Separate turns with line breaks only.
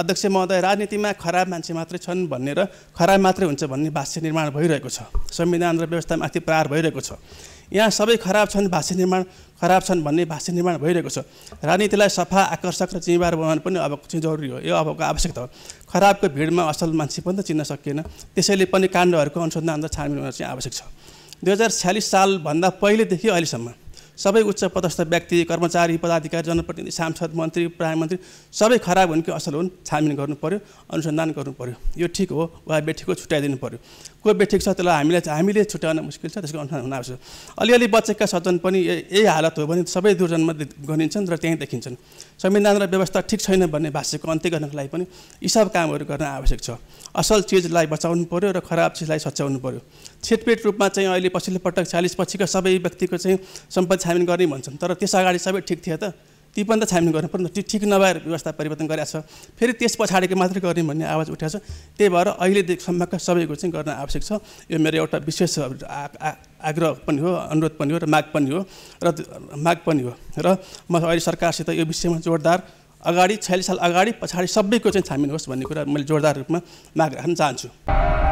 अध्यक्ष महोदय राजनीतिमा खराब मान्छे मात्रै छन् भन्ने र खराब मात्रै हुन्छ भन्ने भाष्य निर्माण भइरहेको छ संविधान र व्यवस्थामाथि प्रहार भइरहेको छ यहाँ सबै खराब छन् भाष्य निर्माण खराब छन् भन्ने भाष्य निर्माण भइरहेको छ राजनीतिलाई सफा आकर्षक र जिम्मेवार बनाउनु पनि अब चाहिँ जरुरी हो यो अबको आवश्यकता हो खराबको भिडमा असल मान्छे पनि त चिन्न सकिएन त्यसैले पनि काण्डहरूको अनुसन्धान र छानबिन हुन चाहिँ आवश्यक छ दुई हजार छ्यालिस सालभन्दा पहिलेदेखि अहिलेसम्म सबै उच्च पदस्थ व्यक्ति कर्मचारी पदाधिकारी जनप्रतिनिधि सांसद मन्त्री प्रधानमन्त्री सबै खराब हुन् कि असल हुन् छानबिन गर्नु पऱ्यो अनुसन्धान गर्नु पऱ्यो यो ठिक हो वा बेठिक हो छुट्याइदिनु पऱ्यो को बेठिक छ त्यसलाई हामीलाई हामीले छुट्याउन मुस्किल छ त्यसको अनुसन्धान हुन आवश्यक अलिअलि बचेका सदन पनि यही हालत हो भने सबै दुर्जनमा गनिन्छन् र त्यहीँ देखिन्छन् संविधान र व्यवस्था ठिक छैन भन्ने भाष्यको अन्त्य गर्नको लागि पनि यी सब कामहरू गर्न आवश्यक छ असल चिजलाई बचाउनु पऱ्यो र खराब चिजलाई सच्याउनु पऱ्यो छिटपेट रूपमा चाहिँ अहिले पछिल्लो पटक छ्यालिस पछिका सबै व्यक्तिको चाहिँ सम्पत्ति छानबिन गर्ने भन्छन् तर त्यस अगाडि सबै ठिक थियो त ती पनि त छानबिन गर्नु पर्ने त्यो ठिक नभएर व्यवस्था परिवर्तन गरेको छ फेरि त्यस पछाडिको मात्रै गर्ने भन्ने आवाज उठाएको छ त्यही भएर अहिलेदेखिसम्मका सबैको चाहिँ गर्न आवश्यक छ यो मेरो एउटा विशेष आग्रह पनि हो अनुरोध पनि हो र माग पनि हो र माग पनि हो र म अहिले सरकारसित यो विषयमा जोरदार अगाडि छयालिस साल अगाडि पछाडि सबैको चाहिँ छानबिन होस् भन्ने कुरा मैले जोरदार रूपमा माग राख्न चाहन्छु